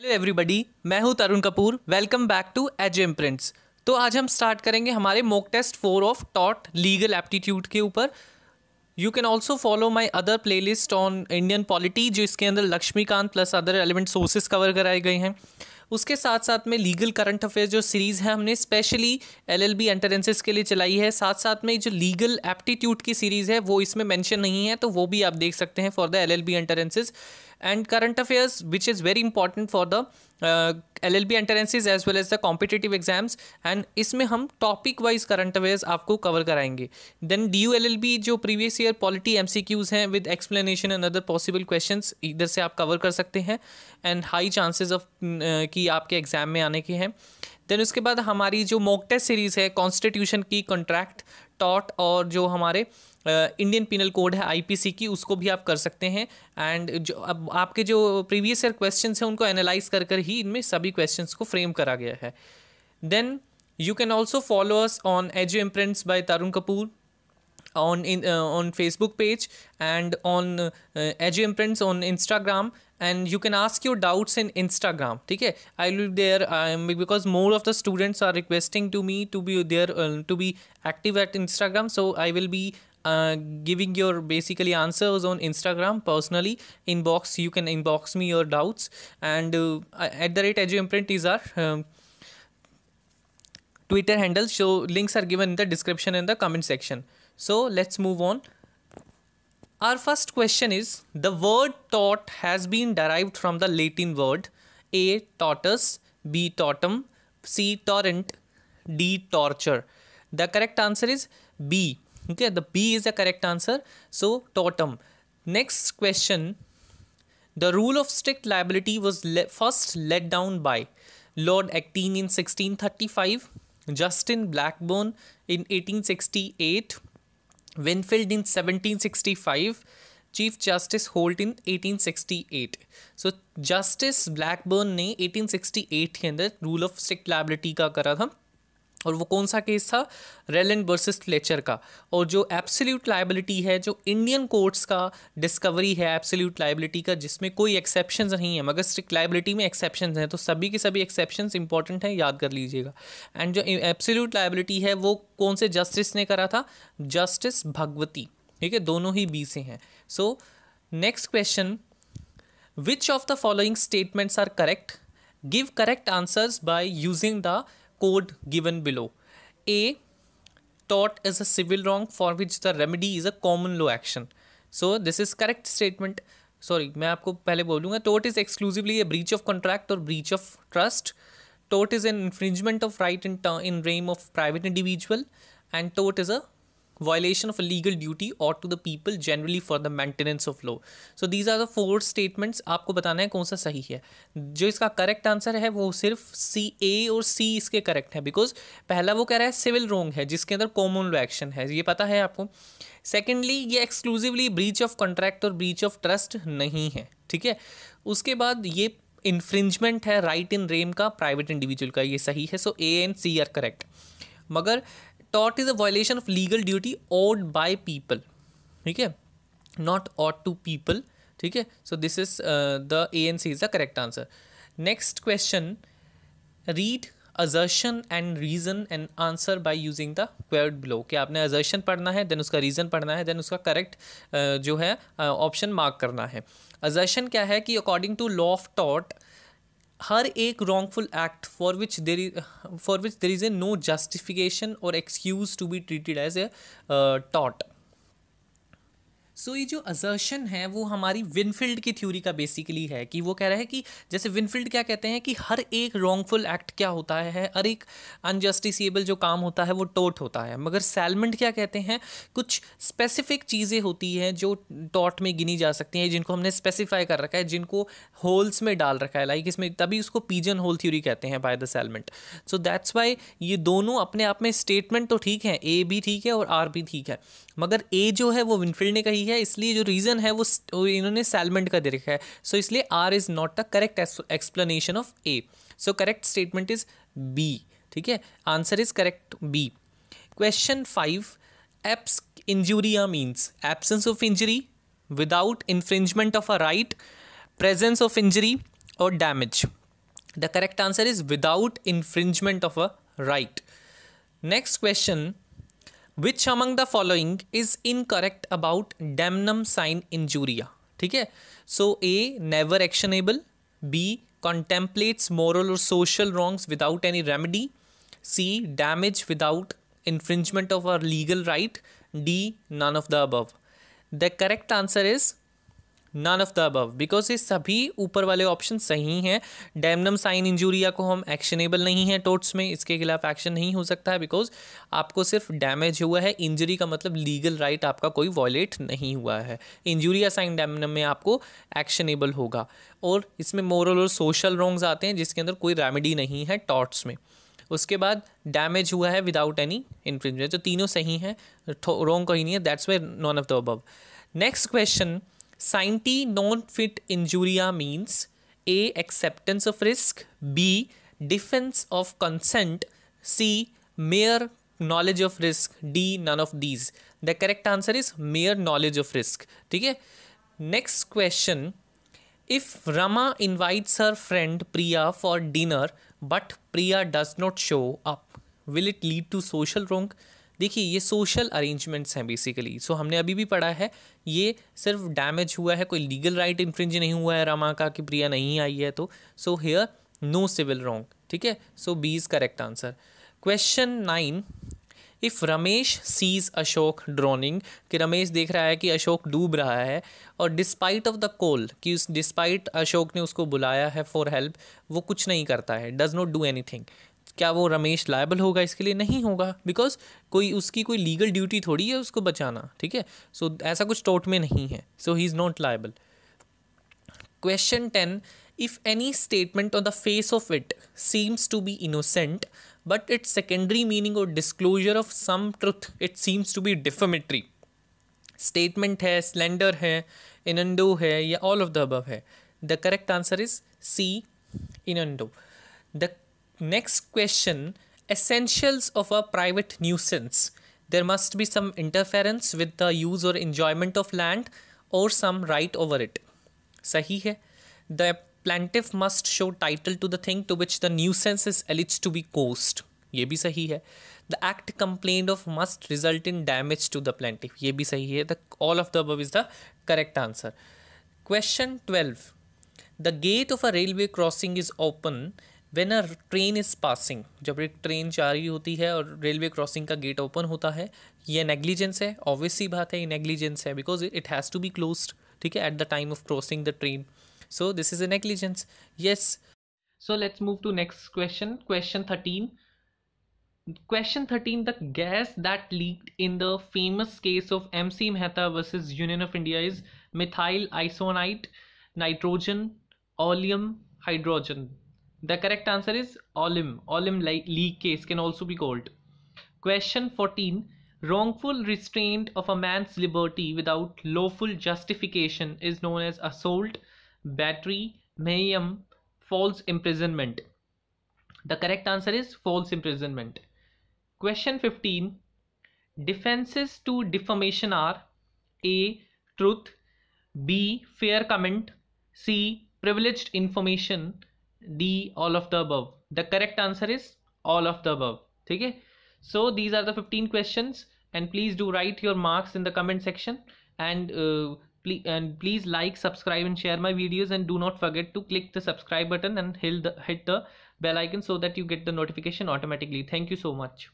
Hello everybody मैं हूं Tarun Kapoor welcome back to edge M prints तो आज हम स्टार्ट करेंगे हमारे मोक टेस्ट फोर ऑफ टॉट लीगल एप्टीट्यूड के ऊपर you can also follow my other playlist on Indian polity जो इसके अंदर Laxmikanth plus other element sources cover कराए गए हैं उसके साथ साथ में लीगल करंट अफेयर्स जो सीरीज़ है हमने स्पेशली एल एल बी के लिए चलाई है साथ साथ में जो लीगल एप्टीट्यूड की सीरीज़ है वो इसमें मैंशन नहीं है तो वो भी आप देख सकते हैं for the L L B and current affairs which is very important for the L L B entrances as well as the competitive exams and इसमें हम टॉपिक वाइज करंट अफेयर्स आपको कवर कराएंगे then D U L L B जो previous year polity M C Qs हैं with explanation and other possible question इधर से आप cover कर सकते हैं एंड हाई चांसेज ऑफ कि आपके एग्जाम में आने के हैं देन उसके बाद हमारी जो मॉक टेस्ट सीरीज़ है कॉन्स्टिट्यूशन की कॉन्ट्रैक्ट टॉट और जो हमारे इंडियन पिनल कोड है आईपीसी की उसको भी आप कर सकते हैं एंड जो अब आपके जो प्रीवियस ईयर क्वेश्चन हैं उनको एनालाइज कर कर ही इनमें सभी क्वेश्चन को फ्रेम करा गया है then you can also follow us on Ejo prints by Tarun Kapoor on on Facebook page and on and on uh, Edge Imprints and you can ask your doubts in instagram okay i will be there um, because more of the students are requesting to me to be there uh, to be active at instagram so i will be uh, giving your basically answers on instagram personally inbox you can inbox me your doubts and uh, at the rate eduimprint is our um, twitter handle so links are given in the description and the comment section so let's move on our first question is the word tot has been derived from the Latin word A Tortus B totum, C torrent, D torture. The correct answer is B. Okay, the B is the correct answer. So totum. Next question. The rule of strict liability was le first laid down by Lord Acton in 1635, Justin Blackburn in 1868, Winfield in 1765, chief justice Holt in 1868 so justice Blackburn ने 1868 के अंदर rule of strict liability का करा था और वो कौन सा केस था रेलन वर्सेस लेचर का और जो एब्सोल्यूट लाइबिलिटी है जो इंडियन कोर्ट्स का डिस्कवरी है एब्सोल्यूट लाइबिलिटी का जिसमें कोई एक्सेप्शन नहीं है मगर स्ट्रिक्ट लाइबिलिटी में एक्सेप्शन हैं तो सभी के सभी एक्सेप्शन इंपॉर्टेंट हैं याद कर लीजिएगा एंड जो एब्सोल्यूट लाइबिलिटी है वो कौन से जस्टिस ने करा था जस्टिस भगवती ठीक है दोनों ही बी से हैं so next question which of the following statements are correct give correct answers by using the code given below. A tort is a civil wrong for which the remedy is a common law action. So this is correct statement. Sorry मैं आपको पहले बोलूँगा Tort is exclusively a breach of contract or breach of trust. tort is an infringement of right in, in realm of private individual and tort is a violation of a legal duty or to the people generally for the maintenance of law so these are the four statements आपको बताना है कौन सा सही है जो इसका correct answer है वो सिर्फ सी ए और सी इसके करेक्ट है बिकॉज पहला वो कह रहा है सिविल रोंग है जिसके अंदर कॉमन लॉ एक्शन है ये पता है आपको सेकेंडली ये एक्सक्लूसिवली ब्रीच ऑफ कॉन्ट्रैक्ट और ब्रीच ऑफ ट्रस्ट नहीं है ठीक है उसके बाद ये इन्फ्रिंजमेंट है राइट इन रेम का प्राइवेट इंडिविजुअल का ये सही है so A and C are correct मगर टॉट is a violation of legal duty owed by people ठीक है नॉट ऑट टू पीपल ठीक है so this is the A and C is the correct answer next question read अजर्शन and reason and answer by using the code below कि आपने अजर्शन पढ़ना है then उसका reason पढ़ना है देन उसका करेक्ट uh, जो है ऑप्शन uh, मार्क करना है अजर्शन क्या है कि अकॉर्डिंग टू लॉ ऑफ टॉट हर एक wrongful act for which there is for which there is a no justification or excuse to be treated as a uh, tort so so, ये जो अजर्शन है वो हमारी विनफील्ड की थ्योरी का बेसिकली है कि वो कह रहा है कि जैसे विनफील्ड क्या कहते हैं कि हर एक रॉन्गफुल एक्ट क्या होता है हर एक अनजस्टिसबल जो काम होता है वो टोट होता है मगर सेलमेंट क्या कहते हैं कुछ स्पेसिफिक चीज़ें होती हैं जो टॉट में गिनी जा सकती हैं जिनको हमने स्पेसिफाई कर रखा है जिनको होल्स में डाल रखा है लाइक इसमें तभी उसको पीजन होल थ्योरी कहते हैं by the settlement so that's why ये दोनों अपने आप में स्टेटमेंट तो ठीक है ए भी ठीक है और आर भी ठीक है मगर ए जो है वो विनफील्ड ने कही है इसलिए जो रीज़न है वो इन्होंने सेलमेंट का दे रखा है सो so, इसलिए R is not the correct explanation of A so correct statement is B ठीक है answer is correct B question five एप्स injuria means absence of injury without infringement of a right presence of injury और damage the correct answer is without infringement of a right next question Which among the following is incorrect about damnum sign injuria? ठीक है so A never actionable contemplates moral or social wrongs without any remedy. C. Damage without infringement of our legal right. D. None of the above. The correct answer is none of the above because ये सभी ऊपर वाले option सही हैं damnum sign injuria को हम actionable नहीं है टोट्स में इसके खिलाफ एक्शन नहीं हो सकता है बिकॉज आपको सिर्फ डैमेज हुआ है इंजरी का मतलब लीगल राइट right आपका कोई वॉयलेट नहीं हुआ है इंजूरिया साइन डैमनम में आपको एक्शनेबल होगा और इसमें मॉरल और सोशल रोंग्स आते हैं जिसके अंदर कोई रेमेडी नहीं है टॉट्स में उसके बाद डैमेज हुआ है विदाउट एनी इन्फ्रिंजमेंट जो तीनों सही हैं रोंग कहीं नहीं है that's why none of the above next question Scienti non fit injuria means A. Acceptance of risk, B. Defense of consent, C. Mere knowledge of risk, D. None of these. The correct answer is mere knowledge of risk. Okay? Next question if Rama invites her friend Priya for dinner but Priya does not show up, will it lead to social wrong? देखिए ये social arrangements हैं basically so हमने अभी भी पढ़ा है ये सिर्फ डैमेज हुआ है कोई लीगल राइट इन्फ्रिंज नहीं हुआ है रमा का कि प्रिया नहीं आई है तो so here no civil wrong ठीक है so B is correct answer question nine if Ramesh sees Ashok drowning कि रमेश देख रहा है कि अशोक डूब रहा है और डिस्पाइट ऑफ द कोल कि उस डिस्पाइट अशोक ने उसको बुलाया है फॉर हेल्प वो कुछ नहीं करता है does not do any thing वो रमेश लायबल होगा इसके लिए नहीं होगा बिकॉज कोई उसकी कोई लीगल ड्यूटी थोड़ी है उसको बचाना ठीक है सो ऐसा कुछ टोट में नहीं है so he is not liable question ten if any statement on the face of it seems to be innocent but its secondary meaning और disclosure of some truth it seems to be defamatory statement है slander है innuendo है या all of the above है the correct answer is C innuendo the next question essentials of a private nuisance there must be some interference with the use or enjoyment of land or some right over it sahi hai the plaintiff must show title to the thing to which the nuisance is alleged to be caused ye bhi sahi hai the act complained of must result in damage to the plaintiff ye bhi sahi hai the all of the above is the correct answer question 12 the gate of a railway crossing is open when a train is passing जब एक train जा रही होती है और railway crossing का gate open होता है ये नेग्लिजेंस है ऑब्वियस सी बात है ये नेग्लिजेंस है because it has to be close ठीक है at the time of crossing the train so this is a negligence yes so let's move to next question question thirteen question thirteen the gas that leak in the famous case of M C Mehta versus Union of India is methyl isocyanate nitrogen oleum hydrogen The correct answer is olim. Olim case can also be called. Question 14. Wrongful restraint of a man's liberty without lawful justification is known as assault, battery, mayhem, false imprisonment. The correct answer is false imprisonment. Question 15. Defenses to defamation are A. Truth B. Fair comment C. Privileged information D, all of the above. The correct answer is all of the above. Okay. So these are the 15 questions and please do write your marks in the comment section and uh, please and please like subscribe and share my videos and do not forget to click the subscribe button and hit the, hit the bell icon so that you get the notification automatically thank you so much